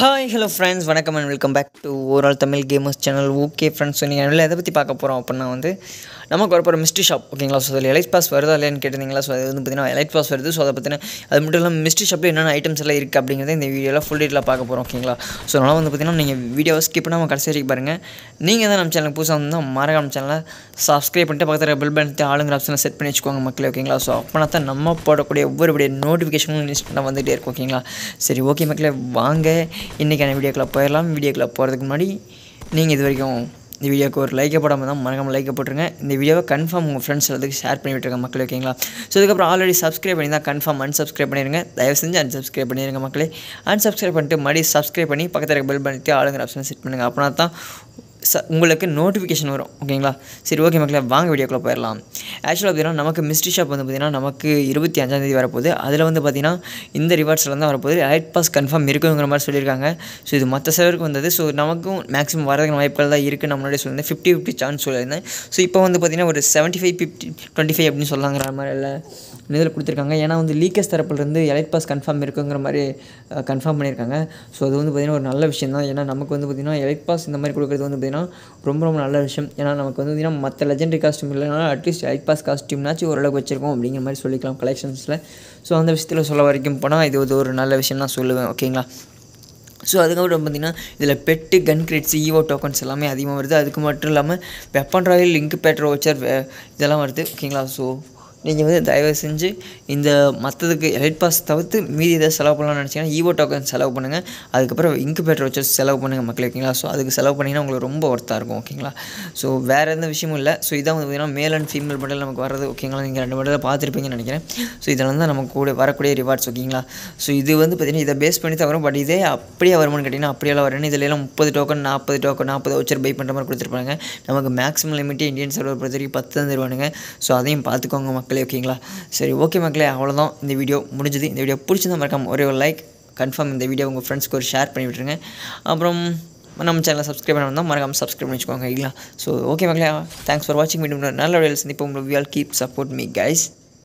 hi hello friends வணக்கம் and welcome back to overall Tamil gamers channel okay friends நீங்கள் எதை பற்றி பார்க்க போகிறோம் அப்படின்னா வந்து நமக்கு வரப்போ மிஸ்டி ஷாப் ஓகேங்களா ஸோ அதில் எலைட் பாஸ் வருதா இல்லைன்னு கேட்டிருந்தீங்களா ஸோ அது வந்து பார்த்தீங்கன்னா எலைட் பாஸ் வருது ஸோ அதை பற்றின அது மட்டும் இல்லாமல் மிஸ்ட்ரி ஷாப்பில் என்னென்ன ஐட்டம்ஸ் எல்லாம் இருக்குது அப்படிங்கிறத இந்த வீடியோவில் ஃபுல் டீட்டில் பார்க்க போகிறோம் ஓகேங்களா ஸோ அதனால் வந்து பார்த்தீங்கன்னா நீங்கள் வீடியோவை ஸ்கிப் பண்ணாமல் கடைசி வரைக்கும் பாருங்கள் நீங்கள் தான் நம்ம சேனல் புதுசாக மாற மறக்காம சேனலை சப்ஸ்கிரைப் பண்ணிட்டு பக்கத்தில் பில் பண்ணி ஆளுங்கிற ஆப்ஷனை செட் பண்ணி வச்சுக்கோங்க மக்களே ஓகேங்களா ஸோ அப்போனா தான் நம்ம போடக்கூடிய ஒவ்வொருபடிய நோட்டிஃபிகேஷனும் இன்ஸ்டாக வந்துகிட்டே இருக்கும் ஓகேங்களா சரி ஓகே மக்களே வாங்க இன்றைக்கான வீடியோக்களை போயிடலாம் வீடியோக்களை போகிறதுக்கு முன்னாடி நீங்கள் இது வரைக்கும் இந்த வீடியோக்கு ஒரு லைக்கை போடாமல் தான் மறக்காமல் லைக்கை போட்டுருங்க இந்த வீடியோவை கன்ஃபார்ம் உங்கள் ஃப்ரெண்ட்ஸ் எல்லாத்துக்கு ஷேர் பண்ணி விட்டுருங்க மக்கள் ஓகேங்களா ஸோ இதுக்கப்புறம் ஆல்ரெடி சப்ஸ்கிரைப் பண்ணி தான் கன்ஃபார்ம் அன்சப்ஸ்கிரைப் பண்ணிடுங்க தயவு செஞ்சு அன்சப்ஸ்கிரைப் பண்ணிடுங்க மக்களே அன்சப்ஸ்கிரைப் பண்ணிட்டு மறுபடி சப்ஸ்கிரைப் பண்ணி பக்கத்தில் இருக்க பெல் பண்ணிட்டு ஆளுங்கிற ஆப்ஷன் செட் பண்ணுங்கள் அப்படின்னா தான் ச உங்களுக்கு நோட்டிஃபிகேஷன் வரும் ஓகேங்களா சரி ஓகே மக்களே வாங்க வீடியோக்குள்ளே போயிடலாம் ஆக்சுவலாக பார்த்தீங்கன்னா நமக்கு மிஸ்ட்ரி ஷாப் வந்து பார்த்திங்கன்னா நமக்கு இருபத்தி அஞ்சாந்தேதி வரப்போகுது அதில் வந்து பார்த்திங்கன்னா இந்த ரிவார்ட்ஸில் தான் வரப்போகுது ரைட் பாஸ் கன்ஃபார்ம் இருக்குங்கிற மாதிரி சொல்லியிருக்காங்க ஸோ இது மற்ற சேவருக்கு வந்தது ஸோ நமக்கும் மேக்ஸிமம் வரதுக்கு வாய்ப்புகள் தான் இருக்குது நான் சொல்லியிருந்தேன் ஃபிஃப்டி ஃபிஃப்டி சான்ஸ் சொல்லியிருந்தேன் ஸோ இப்போ வந்து பார்த்திங்கன்னா ஒரு seventy five fifty twenty five அப்படின்னு சொல்லாங்கிற மாதிரி இல்லை இதில் கொடுத்துருக்காங்க ஏன்னா வந்து லீக்கஸ் தரப்புலேருந்து எலைட் பாஸ் கன்ஃபார்ம் இருக்குங்கிற மாதிரி கன்ஃபார்ம் பண்ணியிருக்காங்க ஸோ அது வந்து பார்த்திங்கன்னா ஒரு நல்ல விஷயம் தான் ஏன்னா நமக்கு வந்து பார்த்திங்கன்னா எலைட் பாஸ் இந்த மாதிரி கொடுக்குறது வந்து பார்த்திங்கன்னா ரொம்ப ரொம்ப நல்ல விஷயம் ஏன்னா நமக்கு வந்து பார்த்திங்கன்னா மற்ற லெஜெண்டரி காஸ்ட்யூம் இல்லைனாலும் அட்லீஸ்ட் லைட் பாஸ் காஸ்ட்யூம்னாச்சும் ஓரளவுக்கு வச்சுருக்கோம் அப்படிங்கிற மாதிரி சொல்லிக்கலாம் கலெக்ஷன்ஸில் ஸோ அந்த விஷயத்தில் சொல்ல வரைக்கும் போனால் இது இது ஒரு நல்ல விஷயம் தான் சொல்லுவேன் ஓகேங்களா ஸோ அதுக்கப்புறம் பார்த்திங்கன்னா இதில் பெட்டு கன் கிரெட்ஸ் ஈவோ டோக்கன்ஸ் எல்லாமே அதிகமாக வருது அதுக்கு மட்டும் இல்லாமல் வெப்பன் ராயல் லிங்க் பேட்ரோ வச்சர் இதெல்லாம் வருது ஓகேங்களா ஸோ நீங்கள் வந்து தயவு செஞ்சு இந்த மற்றதுக்கு ரெட் பாஸ் தவிர்த்து மீதி எதாவது செலவு பண்ணலாம்னு நினச்சிங்கன்னா ஈவோ டோக்கன் செலவு பண்ணுங்கள் அதுக்கப்புறம் இன்குபேட்டர் வச்சு செலவு பண்ணுங்கள் மக்கள் ஓகேங்களா ஸோ அதுக்கு செலவு பண்ணிங்கன்னா உங்களுக்கு ரொம்ப ஒர்த்தாக இருக்கும் ஓகேங்களா ஸோ வேறு எந்த விஷயமும் இல்லை ஸோ இதான் வந்து பார்த்திங்கன்னா மேல் அண்ட் ஃபீமேல் மெடல் நமக்கு வரது ஓகேங்களா நீங்கள் ரெண்டு தான் பார்த்துருப்பீங்கன்னு நினைக்கிறேன் ஸோ இதெல்லாம் தான் நமக்கு கூட வரக்கூடிய ரிவார்ட்ஸ் ஓகேங்களா ஸோ இது வந்து பார்த்திங்கன்னா இதை பேஸ் பண்ணி தான் வரும் பட் இதே அப்படியே வருமானு கேட்டிங்கன்னா அப்படியெல்லாம் வரணும் இதில் எல்லாம் முப்பது டோக்கன் நாற்பது டோக்கன் நாற்பது வச்சர் பை பண்ணுற மாதிரி கொடுத்துருப்பாங்க நமக்கு மேக்ஸிமம் லிமிட்டே இந்தியன் சர்வர் பொறுத்த வரைக்கும் பத்து தான் தருவானுங்க ஸோ அதையும் பார்த்துக்கோங்க மக்கள் மக்களே ஓகேங்களா சரி ஓகே மக்களே அவ்வளோதான் இந்த வீடியோ முடிஞ்சது இந்த வீடியோ பிடிச்சிருந்தா மறக்காம ஒரே ஒரு லைக் கன்ஃபார்ம் இந்த வீடியோ உங்கள் ஃப்ரெண்ட்ஸ்க்கு ஒரு ஷேர் பண்ணி விட்டுருங்க அப்புறம் நம்ம சேனலை சப்ஸ்கிரைப் பண்ணால் மறக்காமல் சப்ஸ்கிரைப் பண்ணி வச்சுக்கோங்க ஸோ ஓகே மக்களே தேங்க்ஸ் ஃபார் வாட்சிங் மீண்டும் நல்ல வேலை சந்திப்போம் we all keep support me guys